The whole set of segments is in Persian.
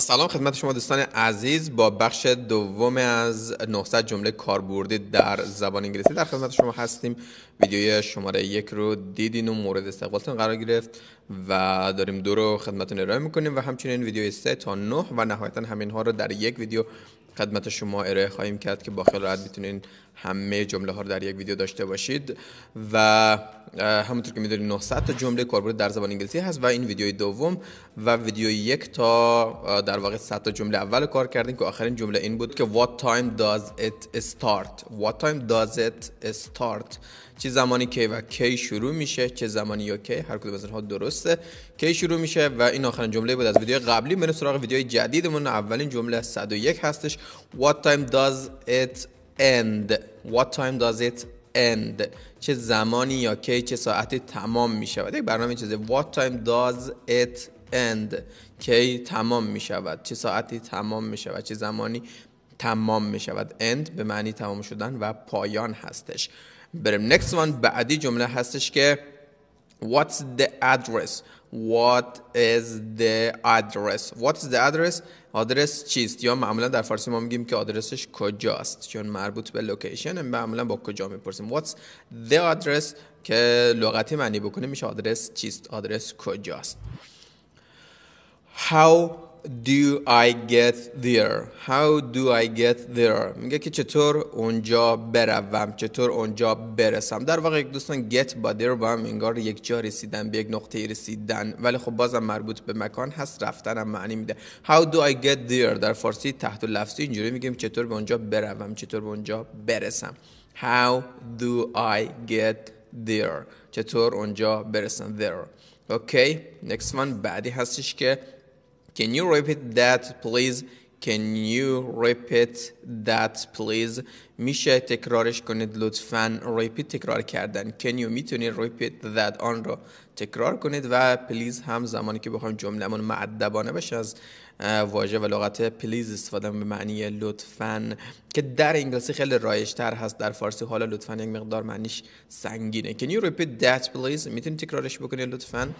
سلام خدمت شما دوستان عزیز با بخش دوم از 900 جمله کاربردی در زبان انگلیسی در خدمت شما هستیم ویدیوی شماره یک رو دیدین و مورد استقبالتون قرار گرفت و داریم دو رو خدمتتون ارائه میکنیم و همچنین ویدیوی سه تا نه و نهایتا همین ها رو در یک ویدیو خدمت شما ارائه خواهیم کرد که با خیال راحت میتونین همه جمله ها رو در یک ویدیو داشته باشید و همونطور که میدونید 900 تا جمله کاربرد در زبان انگلیسی هست و این ویدیوی دوم و ویدیو یک تا در واقع 100 تا جمله اول کار کردیم که آخرین جمله این بود که what time does it start what time does it start چه زمانی کی و کی شروع میشه چه زمانی یا کی هر کدوم از اینها درسته کی شروع میشه و این آخرین جمله بود از ویدیو قبلی بریم سراغ ویدیو جدیدمون اولین جمله 101 هستش what time does it end what time does it end چه زمانی یا کی چه ساعتی تمام می شود یک برنامه چیزه what time does it end کی تمام می شود چه ساعتی تمام می شود چه زمانی تمام می شود end به معنی تمام شدن و پایان هستش بریم next one بعدی جمله هستش که what's the address what is the address what the address آدرس چیست یا معمولا در فارسی ما میگیم که آدرسش کجاست چون مربوط به لوکیشن معمولا با کجا میپرسیم what's the address که لغتی معنی بکنه میشه آدرس چیست آدرس کجاست how do I get there how do I get there میگه که چطور اونجا بروم چطور اونجا برسم در واقع دوستان get با there با هم انگار یک جا رسیدن به یک نقطه رسیدن ولی خب بازم مربوط به مکان هست رفتن هم معنی میده how do I get there در فارسی تحت لفظی اینجوری میگیم چطور به اونجا بروم چطور به اونجا برسم how do I get there چطور اونجا برسم there okay. next one بعدی هستش که Can you repeat that please? Can you repeat that please? میشه تکرارش کنید لطفا repeat تکرار کردن Can you میتونی repeat that آن رو تکرار کنید و please هم زمانی که جمله من معدبانه بشه از واژه و لغت پلیز استفاده به معنی لطفا که در انگلیسی خیلی تر هست در فارسی حالا لطفا یک مقدار معنیش سنگینه Can you repeat that please؟ میتونید تکرارش بکنید لطفاً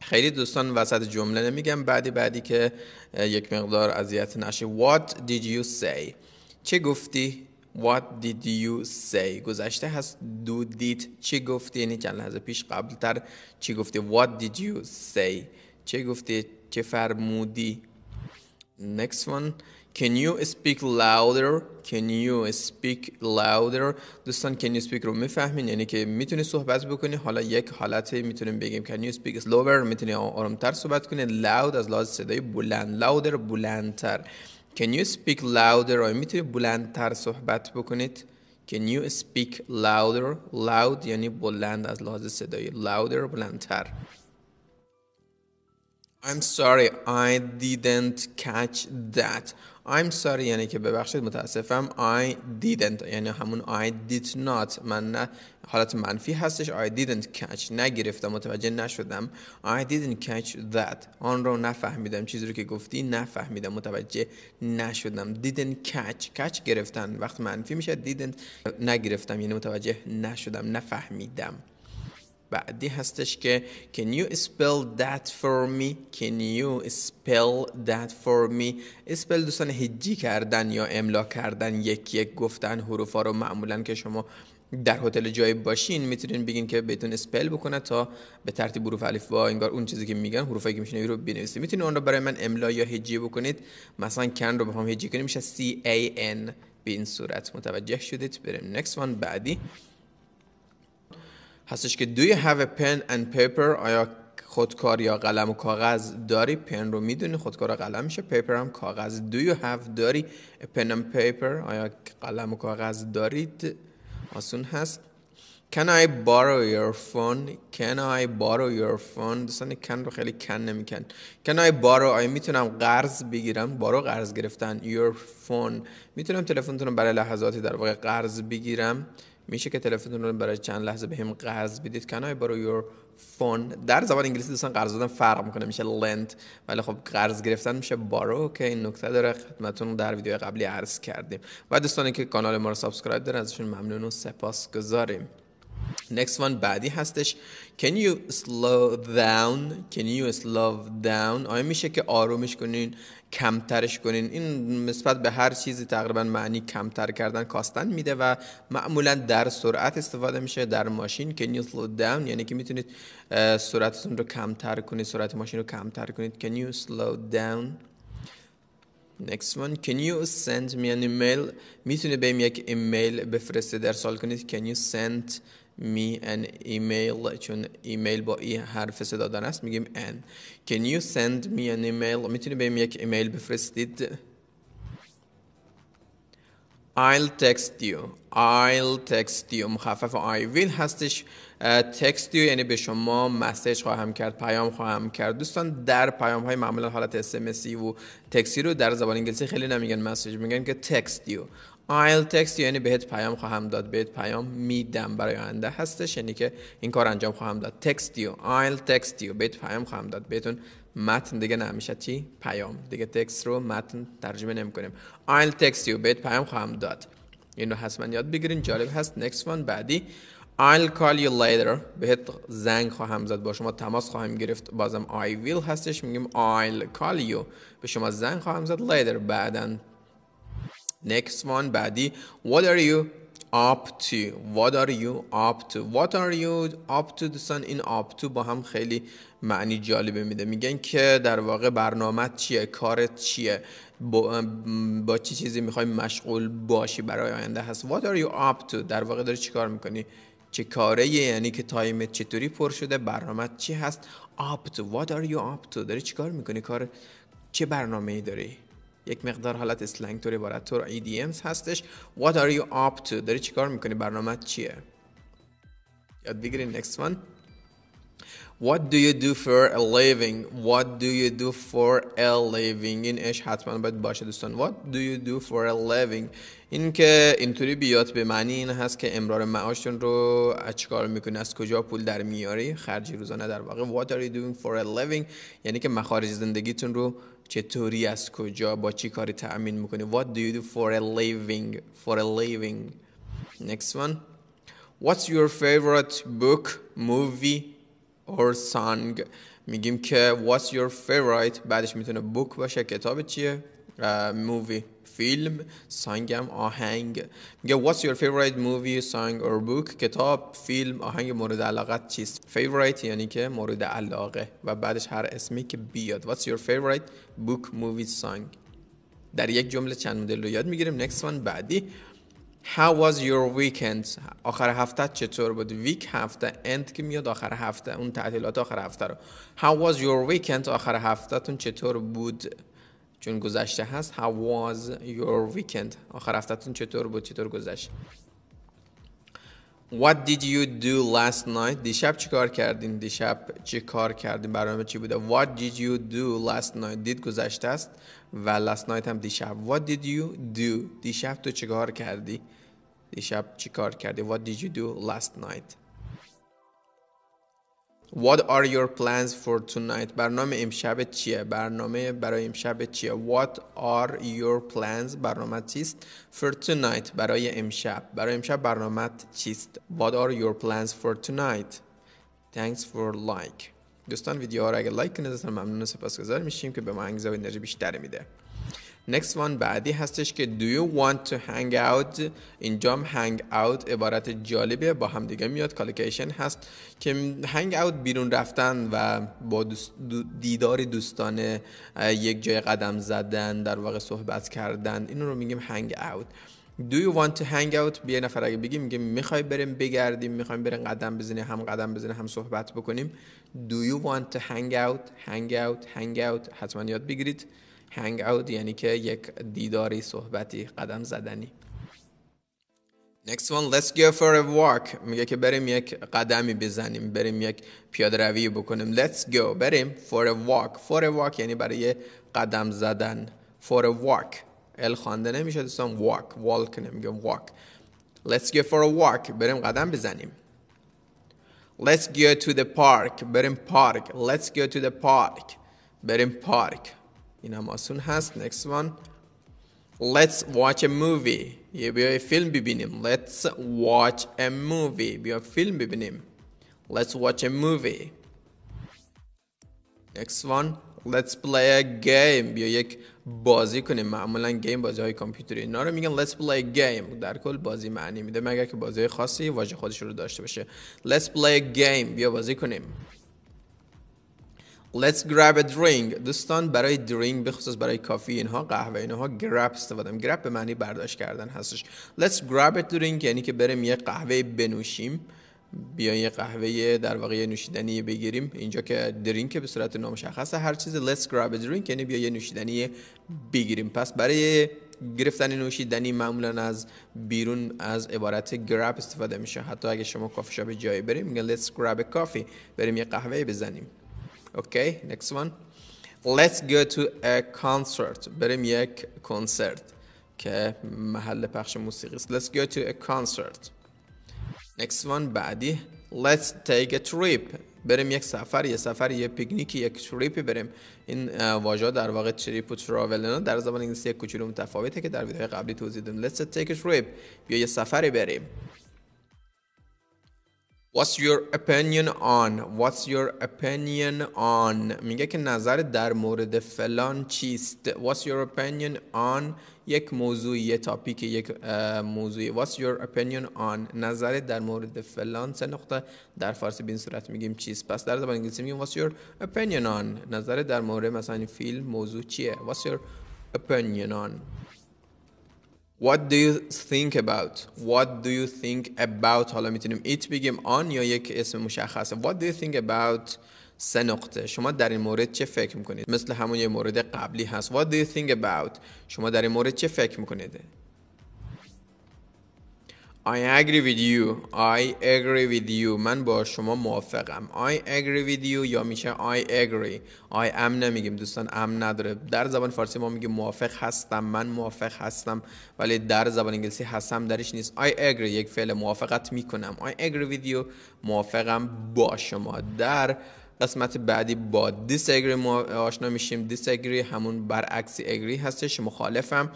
خیلی دوستان وسط جمله نمیگم بعدی بعدی که یک مقدار اذیت نشه What did you say چه گفتی What did you say گذشته هست do did چی گفتی یعنی چند لحظه پیش قبلتر چی گفتی What did you say چه گفتی چه فرمودی Next one Can you speak louder? Can you speak louder? دوستان can you speak رو میفهمین یعنی که میتونی صحبت بکنی حالا یک حالت میتونیم بگیم can you speak slower میتونی آرامتر صحبت کنی loud از لحاظ صدای بلند louder بلندتر Can you speak louder آیا میتونی بلندتر صحبت بکنید Can you speak louder loud یعنی بلند از لحاظ صدای louder بلندتر I'm sorry I didn't catch that I'm sorry یعنی که ببخشید متاسفم I didn't یعنی همون I did not من نه حالت منفی هستش I didn't catch نگرفتم متوجه نشدم I didn't catch that آن رو نفهمیدم چیزی رو که گفتی نفهمیدم متوجه نشدم didn't catch catch گرفتن وقت منفی میشه didn't نگرفتم یعنی متوجه نشدم نفهمیدم بعدی هستش که can you spell that for me can you spell that for me اسپل دوستان هجی کردن یا املا کردن یک یک گفتن حروف ها رو معمولا که شما در هتل جای باشین میتونین بگین که بهتون اسپل بکنه تا به ترتیب حروف الف با انگار اون چیزی که میگن حروفایی که میشنوی رو بنویسید میتونین اون رو برای من املا یا هجی بکنید مثلا کن رو بخوام هجی کنیم میشه C A N به این صورت متوجه شدید بریم نکس وان بعدی هستش که do you have a pen and paper آیا خودکار یا قلم و کاغذ داری پن رو میدونی خودکار و قلم میشه پیپر هم کاغذ do you have داری a pen and paper آیا قلم و کاغذ دارید آسون هست Can I borrow your phone? Can I borrow your phone? دوستان کن رو خیلی کن نمیکن. Can I borrow? آیا میتونم قرض بگیرم؟ بارو قرض گرفتن. Your phone. میتونم تلفنتون رو برای لحظاتی در واقع قرض بگیرم. میشه که تلفنتون رو برای چند لحظه به قرض بدید کنای I borrow your phone در زبان انگلیسی دوستان قرض دادن فرق میکنه میشه lend ولی خب قرض گرفتن میشه borrow که این نکته داره خدمتتون در ویدیو قبلی عرض کردیم و دوستانی که کانال ما رو سابسکرایب دارن ازشون ممنون و سپاس گذاریم next one بعدی هستش can you slow down can you slow down آیا میشه که آرومش کنین کمترش کنین این نسبت به هر چیزی تقریبا معنی کمتر کردن کاستن میده و معمولا در سرعت استفاده میشه در ماشین can you slow down یعنی که میتونید سرعتتون رو کمتر کنید سرعت ماشین رو کمتر کنید can you slow down Next one, can you send me an email? میتونه بهم یک ایمیل بفرسته در سال کنید. Can you send می ان ایمیل چون ایمیل با ای حرف صدا دادن است میگیم ان can you send می an email میتونی بهم یک ایمیل بفرستید I'll text you I'll text you مخفف I will هستش تکست uh, یعنی به شما مسیج خواهم کرد پیام خواهم کرد دوستان در پیام های معمولا حالت اس و تکسی رو در زبان انگلیسی خیلی نمیگن مسیج میگن که تکست I'll text you یعنی بهت پیام خواهم داد بهت پیام میدم برای آینده هستش یعنی که این کار انجام خواهم داد text you I'll text you بهت پیام خواهم داد بهتون متن دیگه نمیشه چی پیام دیگه تکست رو متن ترجمه نمیکنیم I'll text you بهت پیام خواهم داد اینو حتما یاد بگیرین جالب هست next one بعدی I'll call you later بهت زنگ خواهم زد با شما تماس خواهم گرفت بازم I will هستش میگیم I'll call you به شما زنگ خواهم زد later بعدا Next one بعدی What are you up to What are you up to What are you up to دوستان این up to با هم خیلی معنی جالبه میده میگن که در واقع برنامه چیه کارت چیه با, با چی چیزی میخوای مشغول باشی برای آینده هست What are you up to در واقع داری چیکار میکنی چه کاره یعنی که تایمت چطوری پر شده برنامه چی هست up to What are you up to داری چیکار میکنی کار چه برنامه ای داری یک مقدار حالت اسلنگ طور عبارت طور EDMs هستش What are you up to داری چیکار میکنی برنامه چیه یاد بگیری next one What do you do for a living? What do you do for a living? این اش حتما باید باشه دوستان. What do you do for a living? این که اینطوری بیاد به معنی این هست که امرار معاشتون رو چیکار میکنی از کجا پول در میاری خرجی روزانه در واقع What are you doing for a living? یعنی که مخارج زندگیتون رو چطوری از کجا با چی کاری تأمین میکنی What do you do for a living For a living Next one What's your favorite book, movie or song میگیم که What's your favorite بعدش میتونه book باشه کتاب چیه مووی فیلم سانگم آهنگ میگه what's your favorite movie song or book کتاب فیلم آهنگ مورد علاقت چیست favorite یعنی که مورد علاقه و بعدش هر اسمی که بیاد what's your favorite book movie song در یک جمله چند مدل رو یاد میگیریم next one بعدی How was your weekend? آخر هفته چطور بود؟ ویک هفته end که میاد آخر هفته اون تعطیلات آخر هفته رو How was your weekend? آخر تون چطور بود؟ چون گذشته هست How was your weekend آخر هفتتون چطور بود چطور گذشت What did you do last night دیشب چیکار کردین دیشب چی کار کردین برنامه چی بوده What did you do last night دید گذشته است و last night هم دیشب What did you do دیشب تو چیکار کردی دیشب چیکار کردی What did you do last night What are your plans for tonight? برنامه امشب چیه؟ برنامه برای امشب چیه؟ What are your plans؟ برنامه چیست؟ For tonight برای امشب. برای امشب برنامه چیست؟ What are your plans for tonight؟ Thanks for like. دوستان ویدیوها را اگر لایک کنید ممنون سپاسگزار میشیم که به ما انگیزه و انرژی بیشتر میده. next one بعدی هستش که do you want to hang out اینجا hang out عبارت جالبه با هم دیگه میاد کالکیشن هست که hang out بیرون رفتن و با دیدار دوستانه یک جای قدم زدن در واقع صحبت کردن اینو رو میگیم hang out Do you want to hang out؟ بیا نفر اگه بگیم میگه میخوای بریم بگردیم میخوایم بریم قدم بزنیم هم قدم بزنیم هم صحبت بکنیم Do you want to hang out? Hang out, hang out حتما یاد بگیرید هنگ اوت یعنی که یک دیداری صحبتی قدم زدنی Next one, let's go for a walk. میگه که بریم یک قدمی بزنیم، بریم یک پیاده روی بکنیم. Let's go. بریم for a walk. For a walk یعنی برای قدم زدن. For a walk. ال خوانده نمیشه دوستان walk. Walk نمیگه walk. Let's go for a walk. بریم قدم بزنیم. Let's go to the park. بریم پارک. Let's go to the park. بریم پارک. هم آسون هست next one let's watch a movie یه بیا فیلم ببینیم let's watch a movie بیا فیلم ببینیم let's watch a movie next one let's play a game بیا یک بازی کنیم معمولا گیم بازی های کامپیوتری اینا رو میگن let's play a game در کل بازی معنی میده مگر که بازی خاصی واژه خودش رو داشته باشه let's play a game بیا بازی کنیم Let's grab a drink دوستان برای درینگ به خصوص برای کافی اینها قهوه اینها گرپ استفاده میکنم گرپ به معنی برداشت کردن هستش Let's grab a drink یعنی که بریم یه قهوه بنوشیم بیا یه قهوه در واقع نوشیدنی بگیریم اینجا که درینک به صورت نامشخصه هر چیزی Let's grab a drink یعنی بیا یه نوشیدنی بگیریم پس برای گرفتن نوشیدنی معمولا از بیرون از عبارت grab استفاده میشه حتی اگه شما کافی شاپ جایی بریم میگه let's grab a coffee بریم یه قهوه بزنیم Okay, next one. Let's go to a concert. بریم یک کنسرت که محل پخش موسیقی است. Let's go to a concert. Next one بعدی. Let's take a trip. بریم یک سفر یه سفر یه پیکنیک یک تریپی بریم این واژه در واقع تریپ و تراولنا در زبان انگلیسی یک کوچولو متفاوته که در ویدیو قبلی توضیح دادم let's take a trip بیا یه سفری بریم What's your opinion on What's your opinion on میگه که نظر در مورد فلان چیست What's your opinion on یک موضوع یه تاپیک یک موضوع What's your opinion on نظر در مورد فلان سه نقطه در فارسی بین صورت میگیم چیست پس در زبان انگلیسی میگیم What's your opinion on نظر در مورد مثلا فیلم موضوع چیه What's your opinion on What do you think about What do you think about حالا میتونیم it بگیم آن یا یک اسم مشخصه What do you think about سه نقطه شما در این مورد چه فکر میکنید مثل همون یه مورد قبلی هست What do you think about شما در این مورد چه فکر میکنید I agree with you. I agree with you. من با شما موافقم. I agree with you یا میشه I agree. I am نمیگیم دوستان am نداره. در زبان فارسی ما میگیم موافق هستم. من موافق هستم. ولی در زبان انگلیسی هستم درش نیست. I agree یک فعل موافقت میکنم. I agree with you. موافقم با شما. در قسمت بعدی با disagree آشنا میشیم. disagree همون برعکسی agree هستش. مخالفم.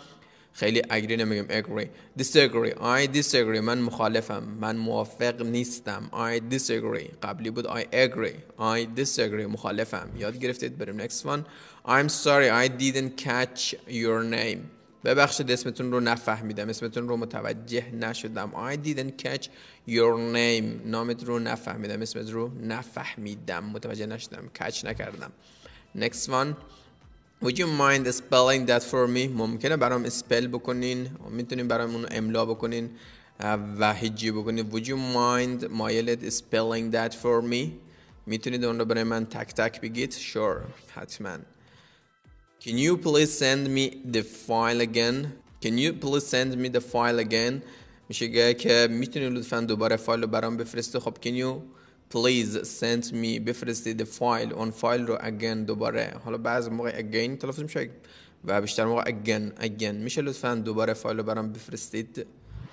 خیلی اگری نمیگم, اگری دیسگری آی دیسگری من مخالفم من موافق نیستم آی دیسگری قبلی بود آی اگری آی دیسگری مخالفم یاد گرفتید بریم next one I'm sorry I didn't catch your name ببخشید اسمتون رو نفهمیدم اسمتون رو متوجه نشدم I didn't catch your name نامت رو نفهمیدم اسمت رو نفهمیدم متوجه نشدم catch نکردم next one Would you mind spelling that for me? ممکنه برام spell بکنین میتونین برام اونو املا بکنین و هیچی بکنین Would you mind مایلت spelling that for me? میتونید اون رو برای من تک تک بگید Sure حتما Can you please send me the file again? Can you please send me the file again? میشه گه که میتونی لطفا دوباره فایل رو برام بفرستی خب Can you بليز سنت مي بيفرز لي ذا فايل اون فايل رو اجين دوباره حالا بعض موقع اجين تلفظ میشه و بیشتر موقع اگن اگن میشه لطفا دوباره فایل رو برام بفرستید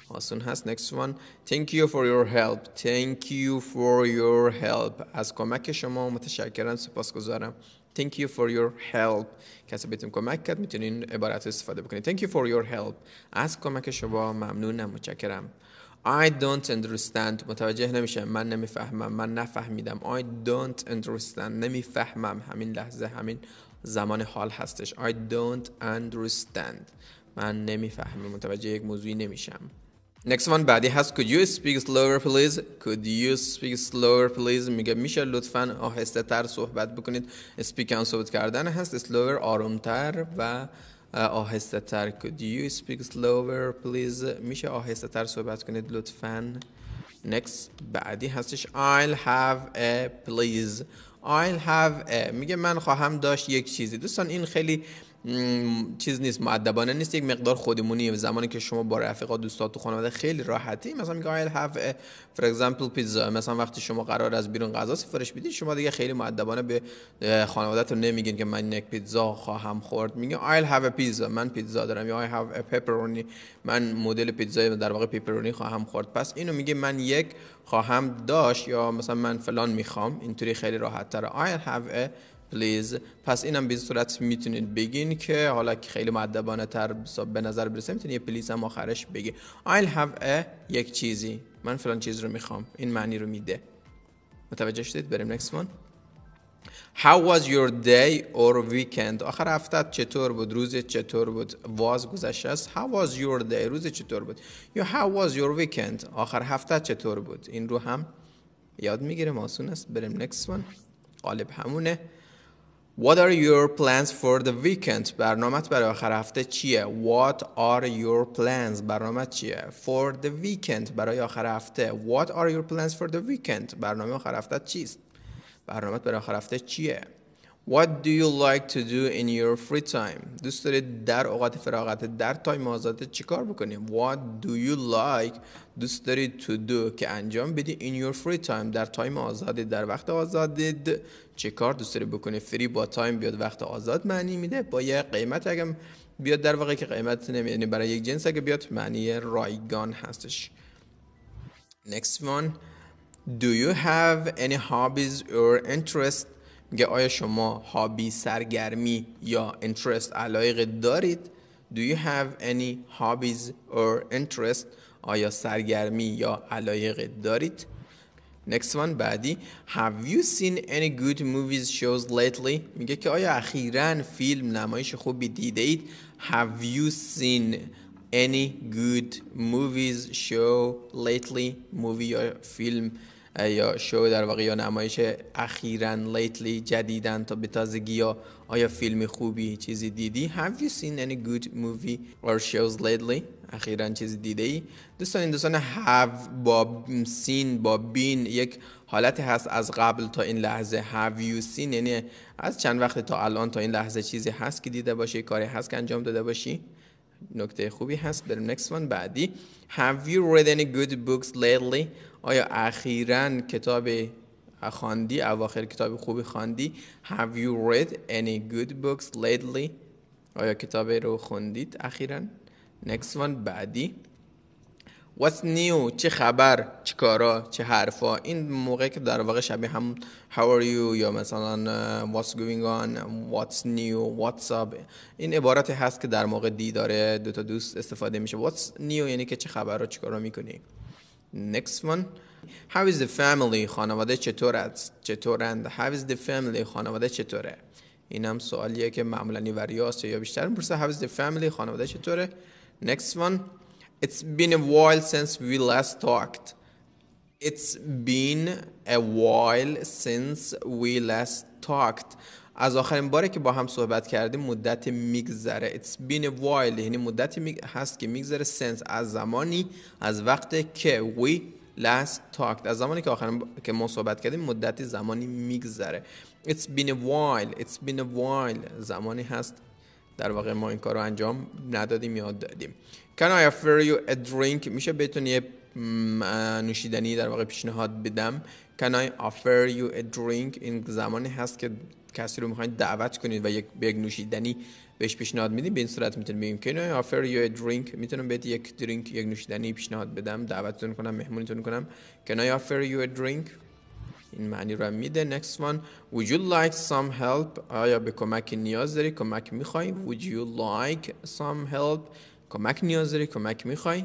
آسون هست next one thank you for your help thank you for your help از کمک شما متشکرم سپاسگزارم thank you for your help کسی بهتون کمک کرد میتونین عبارت استفاده بکنید thank you for your help از کمک شما ممنونم متشکرم I don't understand متوجه نمیشم من نمیفهمم من نفهمیدم I don't understand نمیفهمم همین لحظه همین زمان حال هستش I don't understand من نمیفهمم متوجه یک موضوعی نمیشم Next one بعدی هست Could you speak slower please? Could you speak slower please? میگه میشه لطفا آهسته تر صحبت بکنید Speak and صحبت کردن هست Slower تر و آهسته تر could you speak slower please میشه آهسته تر صحبت کنید لطفا next بعدی هستش I'll have a please I'll have a میگه من خواهم داشت یک چیزی دوستان این خیلی چیز نیست معدبانه نیست یک مقدار خودمونی زمانی که شما با رفیقا دوستات تو خانواده خیلی راحتی مثلا میگه آیل هاف for example پیتزا مثلا وقتی شما قرار از بیرون غذا سفارش بدید شما دیگه خیلی معدبانه به خانواده تو نمیگین که من یک پیتزا خواهم خورد میگه have a pizza من پیتزا دارم یا have a pepperoni من مدل پیتزای در واقع پیپرونی خواهم خورد پس اینو میگه من یک خواهم داشت یا مثلا من فلان میخوام اینطوری خیلی راحت تر آیل هاف پلیز. پس اینم به صورت میتونید بگین که حالا که خیلی معدبانه تر به نظر برسه میتونید یه پلیز هم آخرش بگی I'll have a یک چیزی من فلان چیز رو میخوام این معنی رو میده متوجه شدید بریم next one How was your day or weekend? آخر هفته چطور بود؟ روز چطور بود؟ was گذشته است. How was your day? روز چطور بود؟ یا how was your weekend? آخر هفته چطور بود؟ این رو هم یاد میگیرم آسون است. بریم next one. قالب همونه. What are your plans for the weekend? برنامه برای آخر هفته چیه؟ What are your plans? برنامه چیه؟ For the weekend برای آخر هفته. What are your plans for the weekend? برنامه آخر هفته چیست؟ برنامه برای آخر هفته چیه؟ What do you like to do in your free time? دوست دارید در اوقات فراغت در تایم آزادت چیکار بکنی What do you like دوست دارید to do که انجام بدی in your free time در تایم آزادت در وقت آزادت چیکار دوست داری بکنی؟ فری با تایم بیاد وقت آزاد معنی میده با یه قیمت اگه بیاد در واقع که قیمت نمیده یعنی برای یک جنس اگه بیاد معنی رایگان هستش. Next one Do you have any hobbies or interests میگه آیا شما هابی سرگرمی یا اینترست علایق دارید Do you have any hobbies or interest آیا سرگرمی یا علایق دارید Next one بعدی Have you seen any good movies shows lately میگه که آیا اخیرا فیلم نمایش خوبی دیده اید Have you seen any good movies show lately مووی یا فیلم یا شو در واقع یا نمایش اخیرا لیتلی جدیدن تا به تازگی یا آیا فیلم خوبی چیزی دیدی Have you seen any good movie or shows lately اخیرا چیزی دیده ای دوستان این دوستان have با سین با بین یک حالتی هست از قبل تا این لحظه have you seen یعنی از چند وقت تا الان تا این لحظه چیزی هست که دیده باشی کاری هست که انجام داده باشی نکته خوبی هست بریم next one بعدی have you read any good books lately آیا اخیرا کتاب خواندی اواخر کتاب خوبی خواندی Have you read any good books lately آیا کتاب رو خوندید اخیرا Next one بعدی What's new چه خبر چه کارا چه حرفا این موقع که در واقع شبیه هم How are you یا مثلا uh, What's going on What's new What's up این عبارت هست که در موقع دی داره دو تا دوست استفاده میشه What's new یعنی که چه خبر رو چه کارا میکنی Next one. How is the family خانواده چطور است؟ چطورند؟ How is the family خانواده چطوره؟ این هم سوالیه که معمولا نیوری هست یا بیشتر میپرسه How is the family خانواده چطوره؟ Next one. It's been a while since we last talked. It's been a while since we last talked. از آخرین باری که با هم صحبت کردیم مدت میگذره it's been a while یعنی مدتی هست که میگذره since از زمانی از وقت که we last talked از زمانی که آخرین با... که ما صحبت کردیم مدتی زمانی میگذره it's been a while it's been a while زمانی هست در واقع ما این کار رو انجام ندادیم یاد دادیم can I offer you a drink میشه بهتون یه نوشیدنی در واقع پیشنهاد بدم can I offer you a drink این زمانی هست که کسی رو میخواین دعوت کنید و یک بیگ یک نوشیدنی بهش پیشنهاد میدین به این صورت میتونید بگیم که نه آفر درینک میتونم بهت یک درینک یک نوشیدنی پیشنهاد بدم دعوتتون کنم مهمونتون کنم که I offer you a drink این معنی رو میده next one would you like some help آیا به کمک نیاز داری کمک میخوای would you like some help کمک نیاز داری کمک میخوای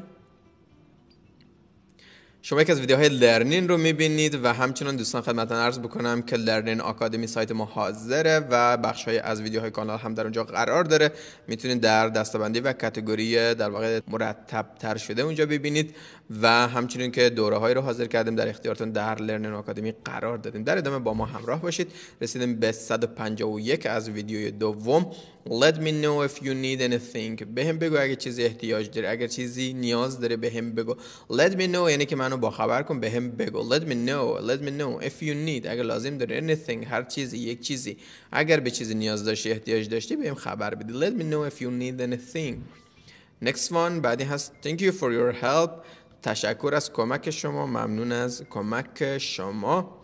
شما یک از ویدیوهای لرنین رو میبینید و همچنان دوستان خدمت عرض بکنم که لرنین آکادمی سایت ما حاضره و بخش های از ویدیوهای کانال هم در اونجا قرار داره میتونید در دستبندی و کاتگوری در واقع مرتب تر شده اونجا ببینید و همچنین که دوره های رو حاضر کردیم در اختیارتون در لرنین آکادمی قرار دادیم در ادامه با ما همراه باشید رسیدیم به 151 از ویدیوی دوم Let me know if you need anything بهم بگو اگه چیزی احتیاج داری اگر چیزی نیاز داره بهم بگو Let me know یعنی که من منو خبر کن به بگو let me know let me know if you need اگر لازم داری anything هر چیزی یک چیزی اگر به چیزی نیاز داشتی احتیاج داشتی بهم خبر بده let me know if you need anything next one بعدی هست thank you for your help تشکر از کمک شما ممنون از کمک شما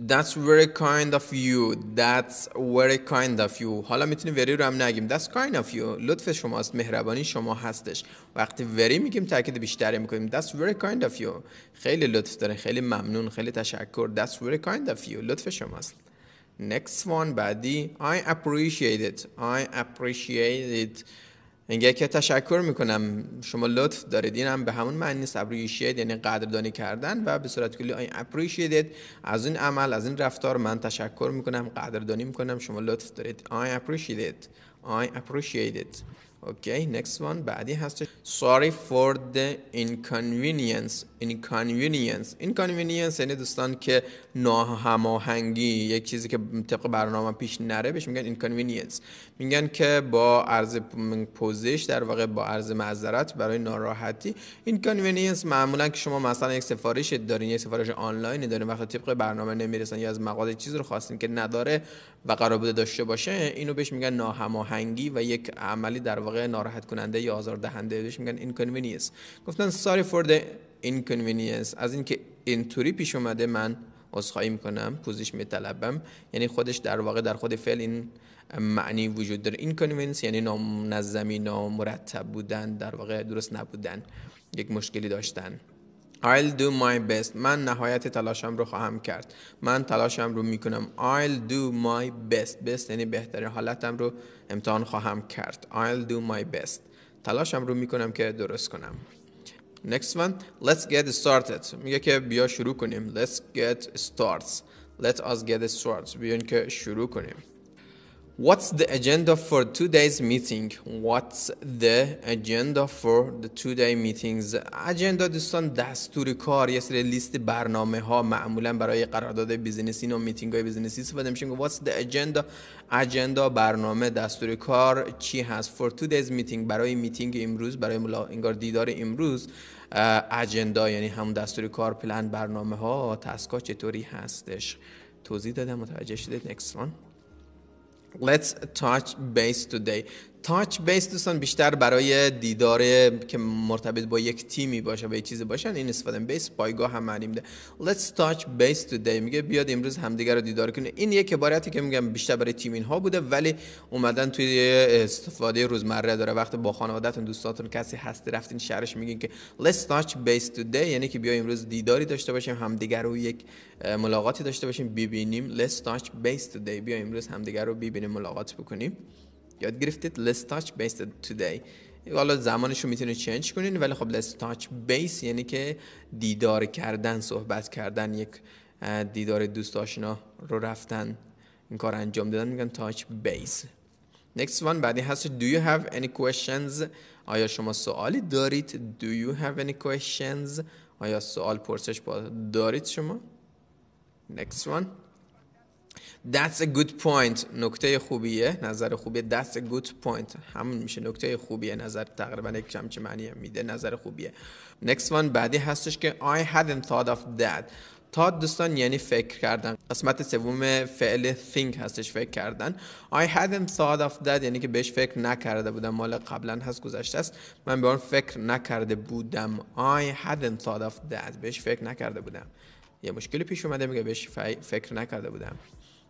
That's very kind of you That's very kind of you حالا میتونیم very رو هم نگیم That's kind of you لطف شماست مهربانی شما هستش وقتی very میگیم تاکید بیشتری میکنیم That's very kind of you خیلی لطف داره خیلی ممنون خیلی تشکر That's very kind of you لطف شماست Next one بعدی I appreciate it I appreciate it میگه که تشکر میکنم شما لطف دارید این به همون معنی اپریشیت یعنی قدردانی کردن و به صورت کلی این اپریشیتد از این عمل از این رفتار من تشکر میکنم قدردانی میکنم شما لطف دارید این appreciate اوکی next وان بعدی هست sorry for the inconvenience inconvenience inconvenience یعنی دوستان که ناهماهنگی یک چیزی که طبق برنامه پیش نره بهش میگن inconvenience میگن که با عرض پوزش در واقع با عرض معذرت برای ناراحتی inconvenience معمولا که شما مثلا یک سفارش دارین یک سفارش آنلاین دارین وقتی طبق برنامه نمیرسن یا از مغازه چیز رو خواستین که نداره و قرار بوده داشته باشه اینو بهش میگن ناهماهنگی و یک عملی در واقع واقع ناراحت کننده یا آزار دهنده بهش میگن گفتن ساری فور the inconvenience از اینکه اینطوری پیش اومده من عذرخواهی میکنم پوزیش میطلبم یعنی خودش در واقع در خود فعل این معنی وجود داره این یعنی نامنظمی نامرتب بودن در واقع درست نبودن یک مشکلی داشتن I'll do my best. من نهایت تلاشم رو خواهم کرد. من تلاشم رو میکنم. I'll do my best. best یعنی بهترین حالتم رو امتحان خواهم کرد. I'll do my best. تلاشم رو میکنم که درست کنم. Next one. Let's get started. میگه که بیا شروع کنیم. Let's get started. Let us get started. بیاین که شروع کنیم. What's the agenda for today's meeting? What's the agenda for the today meetings? Agenda دوستان دستور کار یه سری لیست برنامه ها معمولا برای قرارداد بیزنسی و میتینگ های بیزینسی استفاده میشه What's the agenda? اجندا برنامه دستور کار چی هست for today's meeting برای میتینگ امروز برای ملا... انگار دیدار امروز اجندا یعنی همون دستور کار پلان برنامه ها تسکا چطوری هستش توضیح دادم متوجه شدید next one Let's touch base today. تاچ بیس دوستان بیشتر برای دیدار که مرتبط با یک تیمی باشه و یه چیزی باشن این استفاده بیس پایگاه هم معنی میده let's touch base today میگه بیاد امروز همدیگه رو دیدار کنیم این یک عبارتی که میگم بیشتر برای تیم اینها بوده ولی اومدن توی استفاده روزمره داره وقت با خانوادهتون دوستاتون کسی هست رفتین شهرش میگین که let's touch base today یعنی که بیا امروز دیداری داشته باشیم همدیگه رو یک ملاقاتی داشته باشیم ببینیم let's touch base today بیا امروز همدیگه رو ببینیم ملاقات بکنیم یاد گرفتید لس تاچ بیسد today حالا زمانش رو میتونه چنج کنین ولی خب لس تاچ بیس یعنی که دیدار کردن صحبت کردن یک دیدار دوست آشنا رو رفتن این کار انجام دادن میگن تاچ بیس Next one بعدی هست Do you have any questions آیا شما سوالی دارید Do you have any questions آیا سوال پرسش دارید شما Next one That's a good point نکته خوبیه نظر خوبیه That's a good point همون میشه نکته خوبیه نظر تقریبا یک چمچه معنی میده نظر خوبیه Next one بعدی هستش که I hadn't thought of that thought دوستان یعنی فکر کردن قسمت سوم فعل think هستش فکر کردن I hadn't thought of that یعنی که بهش فکر نکرده بودم مال قبلا هست گذشته است من به اون فکر نکرده بودم I hadn't thought of that بهش فکر نکرده بودم یه مشکلی پیش اومده میگه بهش فکر نکرده بودم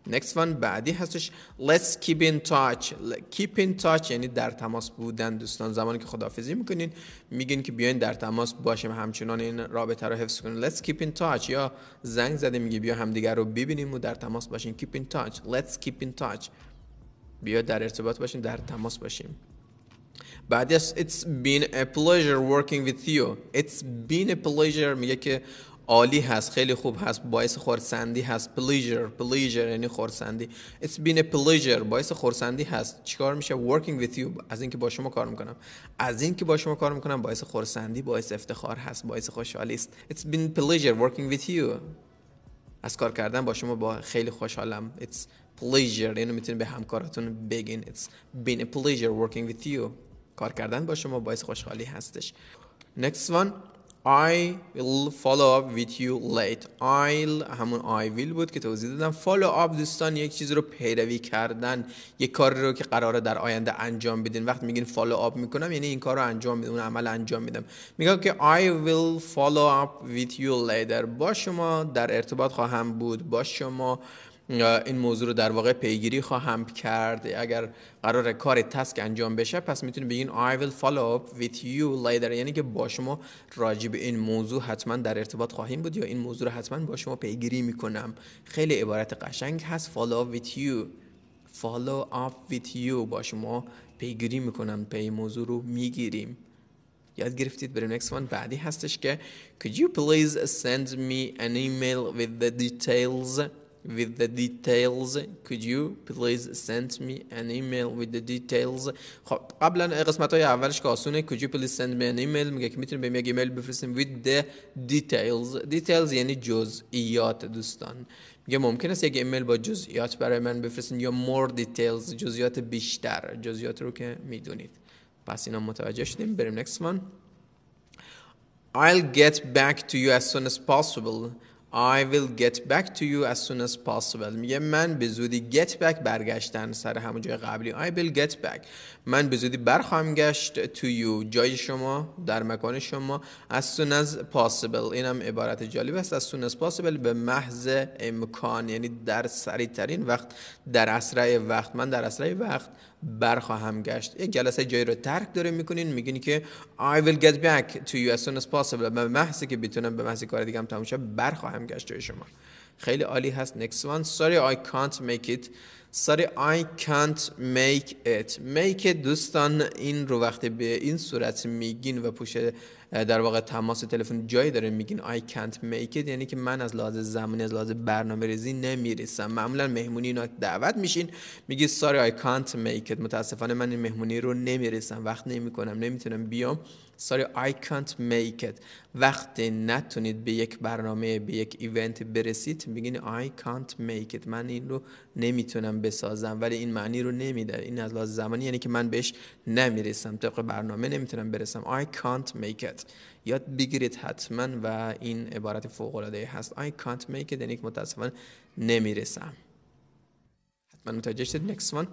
next one بعدی هستش let's keep in touch keep in touch یعنی در تماس بودن دوستان زمانی که خدافزی میکنین میگین که بیاین در تماس باشیم همچنان این رابطه رو حفظ کنین let's keep in touch یا زنگ زده میگی بیا همدیگر رو ببینیم و در تماس باشیم keep in touch let's keep in touch بیا در ارتباط باشیم در تماس باشیم بعدی it's been a pleasure working with you it's been a pleasure میگه که عالی هست خیلی خوب هست باعث خورسندی هست پلیجر پلیجر یعنی خورسندی it's been a pleasure باعث خورسندی هست چیکار میشه working with you از اینکه با شما کار میکنم از اینکه با شما کار میکنم باعث خورسندی باعث افتخار هست باعث خوشحالی است it's been pleasure working with you از کار کردن با شما با خیلی خوشحالم it's pleasure اینو میتونید به همکارتون بگین it's been a pleasure working with you کار کردن با شما باعث خوشحالی هستش next one I will follow up with you late I'll همون I will بود که توضیح دادم follow up دوستان یک چیز رو پیروی کردن یک کار رو که قراره در آینده انجام بدین وقت میگین follow up میکنم یعنی این کار رو انجام میدم اون عمل انجام میدم میگم که I will follow up with you later با شما در ارتباط خواهم بود با شما این موضوع رو در واقع پیگیری خواهم کرد اگر قرار کار تسک انجام بشه پس میتونی بگین I will follow up with you later یعنی که با شما راجع به این موضوع حتما در ارتباط خواهیم بود یا این موضوع رو حتما با شما پیگیری میکنم خیلی عبارت قشنگ هست follow up with you follow up with you با شما پیگیری میکنم پی موضوع رو میگیریم یاد گرفتید بریم next بعدی هستش که could you please send me an email with the details with the details could you please send me an email with the details قبل خب، قبلا قسمت های اولش که آسونه could you please send me an email میگه که میتونیم به یک ایمیل بفرستیم with the details details یعنی جزئیات دوستان میگه ممکن است یک ایمیل با جزئیات برای من بفرستین یا more details جزئیات بیشتر جزئیات رو که میدونید پس اینا متوجه شدیم بریم next one I'll get back to you as soon as possible I will get back to you as soon as possible میگه من به زودی get back برگشتن سر همون جای قبلی I will get back من به زودی برخواهم گشت to you جای شما در مکان شما as soon as possible اینم عبارت جالب است as soon as possible به محض امکان یعنی در سریع ترین وقت در اسرع وقت من در اسرع وقت برخواهم گشت یک جلسه جایی رو ترک داره میکنین میگین که I will get back to you as soon as possible به محضی که بتونم به محضی کار دیگه هم تموم برخواهم گشت جای شما خیلی عالی هست next one sorry I can't make it sorry I can't make it make it دوستان این رو وقتی به این صورت میگین و پوشه در واقع تماس تلفن جایی داره میگین I can't make it یعنی که من از لحاظ زمانی از لحاظ برنامه ریزی نمیرسم معمولا مهمونی اینا دعوت میشین میگی sorry I can't make it متاسفانه من این مهمونی رو نمیرسم وقت نمی نمیکنم نمیتونم بیام sorry I can't make it وقتی نتونید به یک برنامه به یک ایونت برسید میگین I can't make it من این رو نمیتونم بسازم ولی این معنی رو نمیده این از لحاظ زمانی یعنی که من بهش نمیرسم طبق برنامه نمیتونم برسم I can't make it یاد بگیرید حتما و این عبارت فوق العاده هست I can't make it یعنی متاسفانه نمیرسم حتما متوجه شدید next one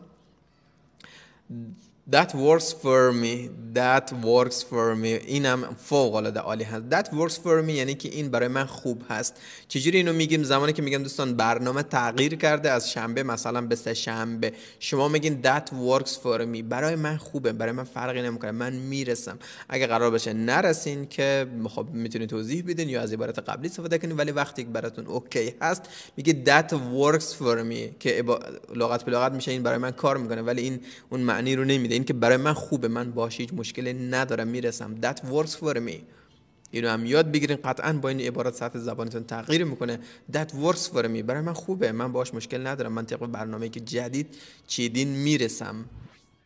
That works for me That works for me اینم فوق العاده عالی هست That works for me یعنی که این برای من خوب هست چجوری اینو میگیم زمانی که میگم دوستان برنامه تغییر کرده از شنبه مثلا به سه شنبه شما میگین That works for me برای من خوبه برای من فرقی نمیکنه من میرسم اگه قرار بشه نرسین که خب میتونید توضیح بدین یا از عبارت قبلی استفاده کنید ولی وقتی که براتون اوکی هست میگه That works for me که لغت به لغت میشه این برای من کار میکنه ولی این اون معنی رو نمیده اینکه برای من خوبه من باشه هیچ مشکلی ندارم میرسم that works for me اینو هم یاد بگیرین قطعا با این عبارت سطح زبانتون تغییر میکنه that works for me برای من خوبه من باش مشکل ندارم من طبق برنامه که جدید چیدین میرسم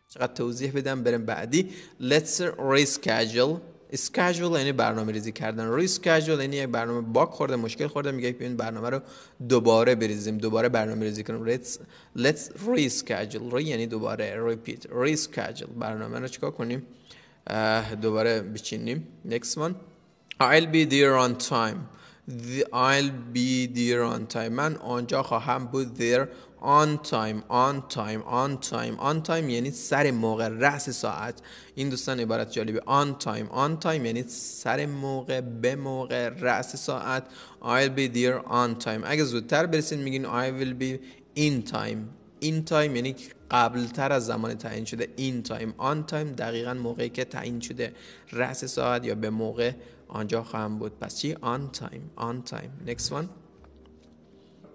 چقدر توضیح بدم بریم بعدی let's reschedule اسکیجول یعنی برنامه ریزی کردن ریسکیجول یعنی یک برنامه باک خورده مشکل خورده میگه ببینید برنامه رو دوباره بریزیم دوباره برنامه ریزی کنیم let's reschedule ری یعنی دوباره repeat reschedule برنامه رو چیکار کنیم دوباره بچینیم next one I'll be there on time the I'll be there on time من آنجا خواهم بود there آن تایم on تایم آن time آن تایم یعنی سر موقع رأس ساعت این دوستان عبارت جالبه آن تایم آن تایم یعنی سر موقع به موقع رأس ساعت I'll be there on time اگه زودتر برسید میگین I will be in time in time یعنی قبل تر از زمان تعیین شده in time on time دقیقا موقعی که تعیین شده رأس ساعت یا به موقع آنجا خواهم بود پس چی on time on time next one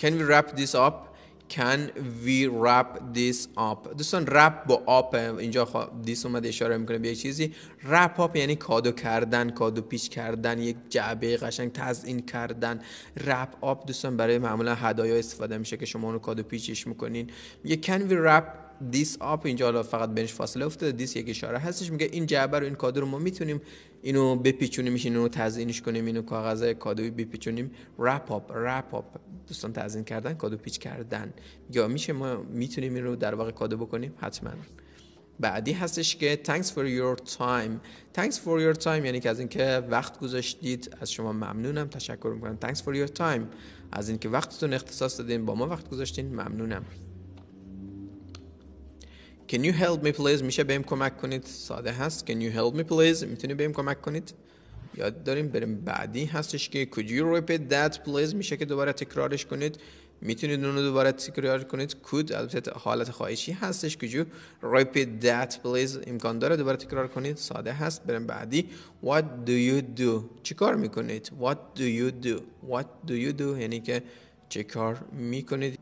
can we wrap this up can we wrap this up دوستان رپ با آپ اینجا دیس خب اومد اشاره میکنه به یک چیزی رپ up یعنی کادو کردن کادو پیچ کردن یک جعبه قشنگ تزین کردن رپ up دوستان برای معمولا هدایا استفاده میشه که شما اونو کادو پیچش میکنین میگه can we wrap دیس آپ اینجا حالا فقط بنش فاصله افتاده دیس یک اشاره هستش میگه این جعبه رو این کادو رو ما میتونیم اینو بپیچونیمش اینو تزیینش کنیم اینو کاغذ کادوی بپیچونیم رپ آپ رپ آپ دوستان تزیین کردن کادو پیچ کردن یا میشه ما میتونیم این رو در واقع کادو بکنیم حتما بعدی هستش که thanks for your time thanks for your time یعنی که از اینکه وقت گذاشتید از شما ممنونم تشکر میکنم thanks for your time از اینکه وقتتون اختصاص دادین با ما وقت گذاشتین ممنونم Can you help me please میشه بهم کمک کنید ساده هست Can you help me please میتونی بهم کمک کنید یاد داریم بریم بعدی هستش که Could you repeat that please میشه که دوباره تکرارش کنید میتونید اون رو دوباره تکرار کنید could البته حالت خواهشی هستش could you repeat that please امکان داره دوباره تکرار کنید ساده هست بریم بعدی what do you do چیکار میکنید what do you do what do you do یعنی که چیکار میکنید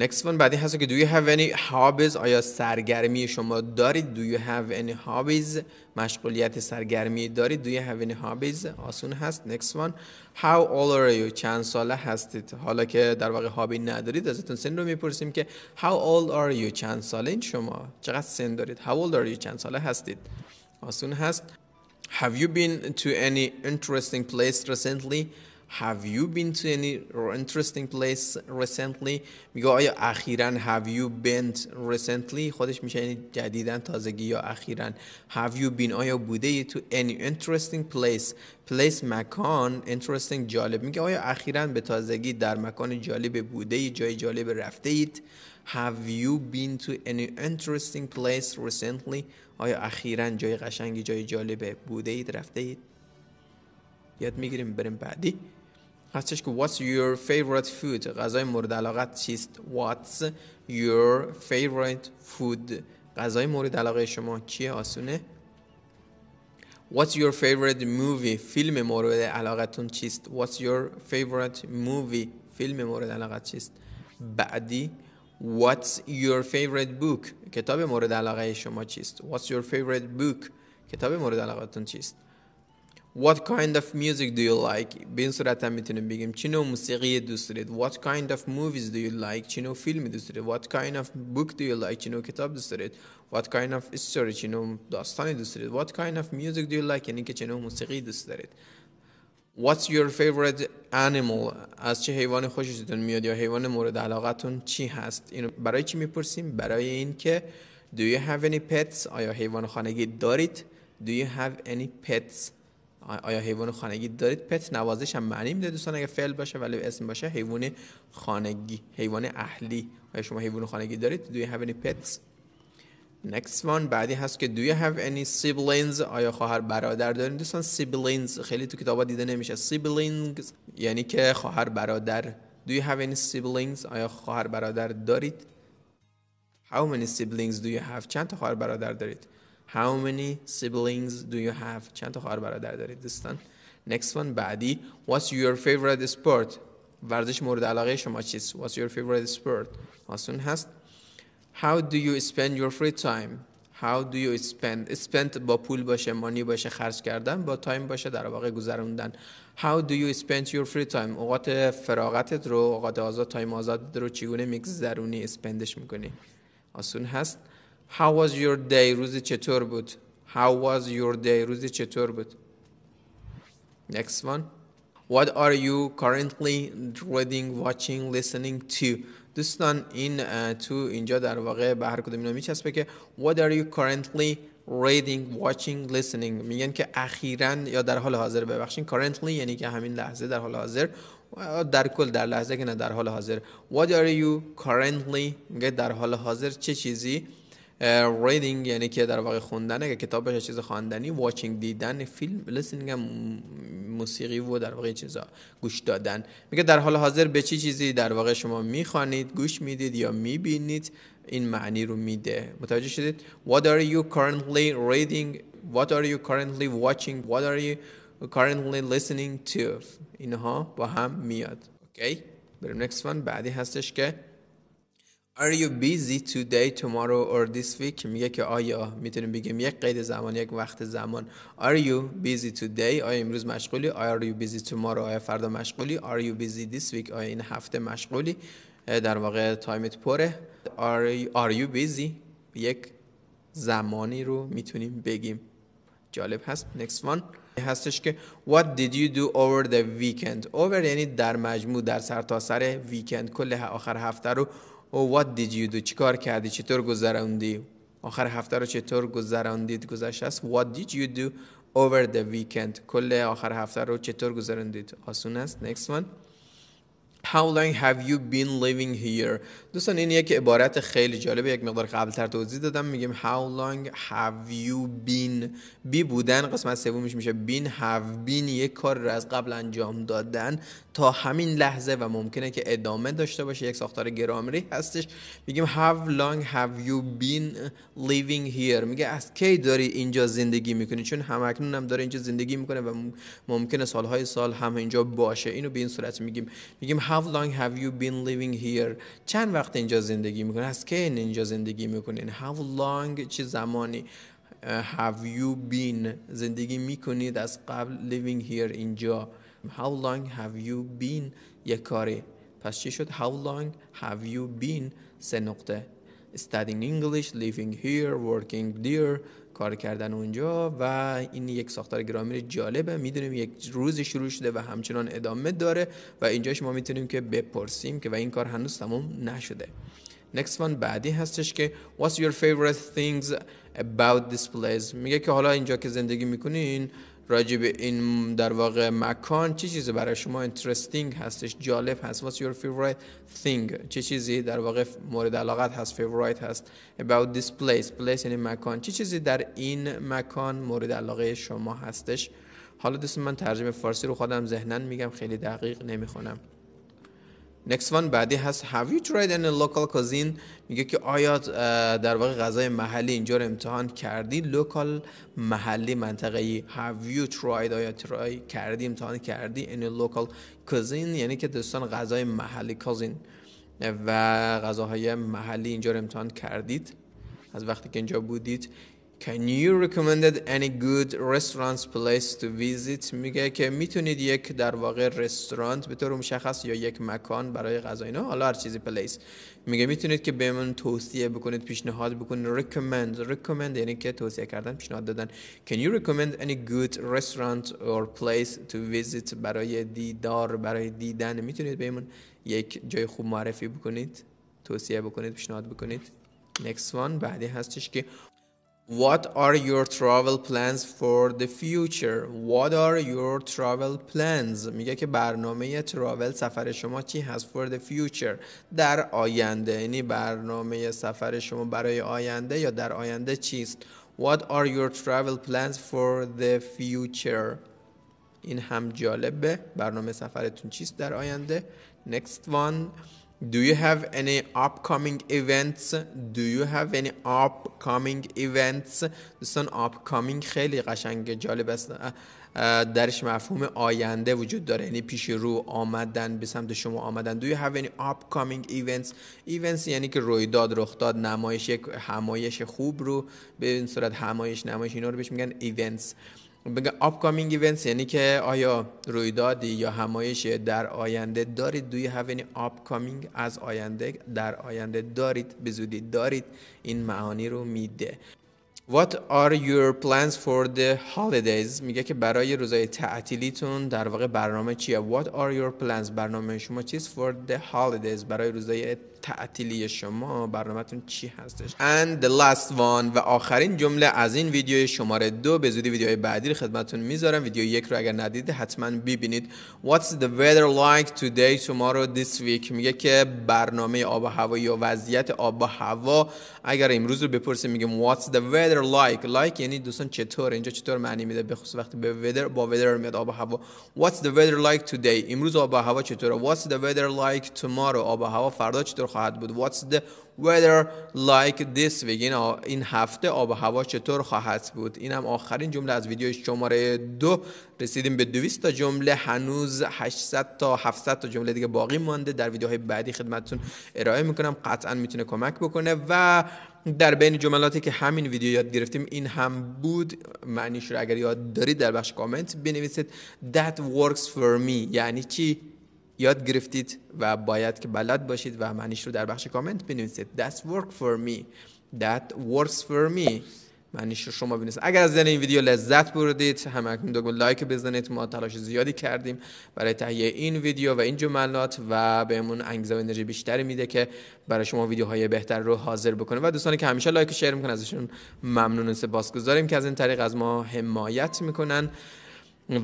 Next one بعدی هست که do you have any hobbies آیا سرگرمی شما دارید do you have any hobbies مشغولیت سرگرمی دارید do you have any hobbies آسون هست next one how old are you چند ساله هستید حالا که در واقع هابی ندارید ازتون سن رو میپرسیم که how old are you چند ساله این شما چقدر سن دارید how old are you چند ساله هستید آسون هست have you been to any interesting place recently have you been to any interesting place recently میگه آیا اخیرا have you been recently خودش میشه یعنی جدیدا تازگی یا اخیرا have you been آیا بوده تو any interesting place place مکان interesting جالب میگه آیا اخیرا به تازگی در مکان جالب بوده ای جای جالب رفته اید Have you been to any interesting place recently? آیا اخیرا جای قشنگی جای جالب بوده اید رفته اید؟ یاد میگیریم بریم بعدی هستش که what's your favorite food غذای مورد علاقت چیست what's your favorite food غذای مورد علاقه شما چیه آسونه What's your favorite movie فیلم مورد علاقتون چیست What's your favorite movie فیلم مورد علاقت چیست بعدی What's your favorite book کتاب مورد علاقه شما چیست What's your favorite book کتاب مورد علاقتون چیست What kind of music do you like? Ben surata mitunim begim. Chino musiqiye dusrid. What kind of movies do you like? Chino film dusrid. What kind of book do you like? Chino kitab dusrid. What kind of story? Chino dastani dusrid. What kind of music do you like? Yani ke chino musiqiye dusrid. What's your favorite animal? از چه حیوان خوشتون میاد یا حیوان مورد علاقتون چی هست؟ اینو برای چی میپرسیم؟ برای این Do you have any pets? آیا حیوان خانگی دارید؟ Do you have any pets? آیا حیوان خانگی دارید پت نوازش هم معنی میده دوستان اگه فعل باشه ولی اسم باشه حیوان خانگی حیوان اهلی آیا شما حیوان خانگی دارید do you have any pets next one بعدی هست که do you have any siblings آیا خواهر برادر دارید دوستان siblings خیلی تو کتابا دیده نمیشه siblings یعنی که خواهر برادر do you have any siblings آیا خواهر برادر دارید how many siblings do you have چند تا خواهر برادر دارید How many siblings do you have? چند تا خواهر برادر دارید دوستان؟ Next one بعدی What's your favorite sport? ورزش مورد علاقه شما چیست؟ What's your favorite sport? آسون هست How do you spend your free time? How do you spend? Spend با پول باشه، مانی باشه، خرج کردن، با تایم باشه در واقع گذروندن. How do you spend your free time? اوقات فراغتت رو، اوقات آزاد، تایم آزاد رو چگونه میگذرونی، اسپندش میکنی؟ آسون هست. How was your day روزی چطور بود How was your day روزی چطور بود Next one What are you currently reading, watching, listening to دوستان این تو اینجا در واقع به هر کدوم اینا میچسبه که What are you currently reading, watching, listening میگن که اخیرا یا در حال حاضر ببخشین currently یعنی که همین لحظه در حال حاضر در کل در لحظه که نه در حال حاضر What are you currently میگه در حال حاضر چه چیزی ریدینگ uh, یعنی که در واقع خوندن اگه کتاب باشه چیز خواندنی واچینگ دیدن فیلم هم موسیقی و در واقع چیزا گوش دادن میگه در حال حاضر به چی چیزی در واقع شما میخوانید گوش میدید یا میبینید این معنی رو میده متوجه شدید what are you currently reading what are you currently watching what are you currently listening to اینها با هم میاد اوکی بریم next one بعدی هستش که Are you busy today, tomorrow or this week? میگه که آیا میتونیم بگیم یک قید زمان یک وقت زمان Are you busy today? آیا امروز مشغولی؟ Are you busy tomorrow? آیا فردا مشغولی؟ Are you busy this week? آیا این هفته مشغولی؟ در واقع تایمت پره Are you, are you busy? یک زمانی رو میتونیم بگیم جالب هست next one هستش که what did you do over the weekend over یعنی در مجموع در سرتاسر سر ویکند کل آخر هفته رو او oh, what did you do چیکار کردی چطور گذراندی آخر هفته رو چطور گذراندید گذشته است what did you do over the weekend کل آخر هفته رو چطور گذراندید آسون است next one How long have you been living here? دوستان این یک عبارت خیلی جالبه یک مقدار تر توضیح دادم میگیم How long have you been بی بودن قسمت سومش میشه been have been یک کار را از قبل انجام دادن تا همین لحظه و ممکنه که ادامه داشته باشه یک ساختار گرامری هستش میگیم How long have you been living here میگه از کی داری اینجا زندگی میکنی چون همکنون هم داره اینجا زندگی میکنه و ممکنه سالهای سال هم اینجا باشه اینو به این صورت میگیم میگیم how long have you been living here چند وقت اینجا زندگی میکنین از کی اینجا زندگی میکنین how long چه زمانی uh, have you been زندگی میکنید از قبل living here اینجا how long have you been یک کاری پس چی شد how long have you been سه نقطه studying English living here working there کار کردن اونجا و این یک ساختار گرامر جالبه میدونیم یک روزی شروع شده و همچنان ادامه داره و اینجاش ما میتونیم که بپرسیم که و این کار هنوز تمام نشده Next one بعدی هستش که What's your favorite things about this place میگه که حالا اینجا که زندگی میکنین راجع به این در واقع مکان چه چیزی برای شما اینترستینگ هستش جالب هست what's thing چه چیزی در واقع مورد علاقت هست favorite هست about this place place یعنی مکان چه چیزی در این مکان مورد علاقه شما هستش حالا دوست من ترجمه فارسی رو خودم ذهنن میگم خیلی دقیق نمیخونم Next one بعدی هست Have you tried any local cuisine? میگه که آیا در واقع غذای محلی اینجا رو امتحان کردی؟ لوکال محلی منطقه ای Have you tried? آیا try کردی امتحان کردی؟ Any local cuisine? یعنی که دوستان غذای محلی cuisine و غذاهای محلی اینجا رو امتحان کردید از وقتی که اینجا بودید Can you recommend any good restaurants place to visit? میگه که میتونید یک در واقع رستوران به طور مشخص یا یک مکان برای غذا اینا حالا هر چیزی پلیس میگه میتونید که بهمون توصیه بکنید پیشنهاد بکنید recommend recommend یعنی که توصیه کردن پیشنهاد دادن Can you recommend any good restaurant or place to visit برای دیدار برای دیدن میتونید بهمون یک جای خوب معرفی بکنید توصیه بکنید پیشنهاد بکنید Next one بعدی هستش که What are your travel plans for the future? What are your travel plans? میگه که برنامه travel سفر شما چی هست for the future در آینده یعنی برنامه سفر شما برای آینده یا در آینده چیست؟ What are your travel plans for the future? این هم جالبه برنامه سفرتون چیست در آینده؟ Next one Do you have any upcoming events? Do you have any upcoming events? دوستان upcoming خیلی قشنگ جالب است درش مفهوم آینده وجود داره یعنی پیش رو آمدن به سمت شما آمدن Do you have any upcoming events? Events یعنی که رویداد رخ داد نمایش همایش خوب رو به این صورت همایش نمایش اینا رو بهش میگن events بگه upcoming events یعنی که آیا رویدادی یا همایش در آینده دارید دوی have any upcoming از آینده در آینده دارید به زودی دارید این معانی رو میده What are your plans for the holidays? میگه که برای روزای تعطیلیتون در واقع برنامه چیه؟ What are your plans? برنامه شما چیست for the holidays؟ برای روزای تعطیلی شما برنامهتون چی هستش and the last one و آخرین جمله از این ویدیو شماره دو به زودی ویدیوهای بعدی رو خدمتتون میذارم ویدیو یک رو اگر ندید حتما ببینید what's the weather like today tomorrow this week میگه که برنامه آب و هوا یا وضعیت آب و هوا اگر امروز رو بپرسه میگم what's the weather like like یعنی دوستان چطور اینجا چطور معنی میده به خصوص وقتی به weather با weather میاد آب و هوا what's the weather like today امروز آب و هوا چطوره what's the weather like tomorrow آب و هوا فردا چطور خواهد بود What's the weather like this week این, این هفته آب و هوا چطور خواهد بود این هم آخرین جمله از ویدیو شماره دو رسیدیم به 200 تا جمله هنوز 800 تا 700 تا جمله دیگه باقی مانده در ویدیوهای بعدی خدمتتون ارائه میکنم قطعا میتونه کمک بکنه و در بین جملاتی که همین ویدیو یاد گرفتیم این هم بود معنیش رو اگر یاد دارید در بخش کامنت بنویسید that works for me یعنی چی یاد گرفتید و باید که بلد باشید و معنیش رو در بخش کامنت بنویسید That's work for me That works for me معنیش رو شما بنویسید اگر از دیدن این ویدیو لذت بردید هم اکنون دکمه لایک بزنید ما تلاش زیادی کردیم برای تهیه این ویدیو و این جملات و بهمون انگیزه و انرژی بیشتری میده که برای شما ویدیوهای بهتر رو حاضر بکنه و دوستانی که همیشه لایک و شیر میکنن ازشون ممنون و سپاسگزاریم که از این طریق از ما حمایت میکنن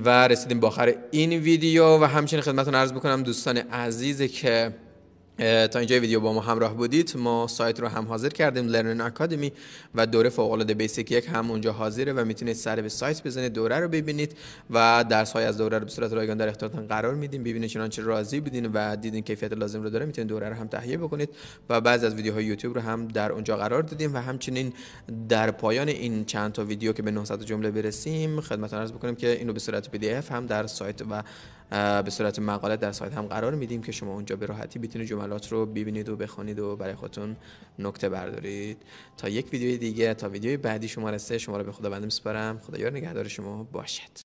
و رسیدیم به آخر این ویدیو و همچنین خدمتتون عرض بکنم دوستان عزیزی که تا اینجا ویدیو با ما همراه بودید ما سایت رو هم حاضر کردیم لرن اکادمی و دوره فوق العاده بیسیک یک هم اونجا حاضره و میتونید سر به سایت بزنید دوره رو ببینید و درس های از دوره رو به صورت رایگان در اختیارتان قرار میدیم ببینید چنانچه راضی بودین و دیدین کیفیت لازم رو داره میتونید دوره رو هم تهیه بکنید و بعض از ویدیوهای یوتیوب رو هم در اونجا قرار دادیم و همچنین در پایان این چند تا ویدیو که به 900 جمله برسیم خدمتتون عرض بکنیم که اینو به صورت پی هم در سایت و به صورت مقاله در سایت هم قرار میدیم که شما اونجا به راحتی بتونید جملات رو ببینید و بخونید و برای خودتون نکته بردارید تا یک ویدیوی دیگه تا ویدیوی بعدی شما رسه شما رو به خدا میسپارم خدا یار نگهدار شما باشد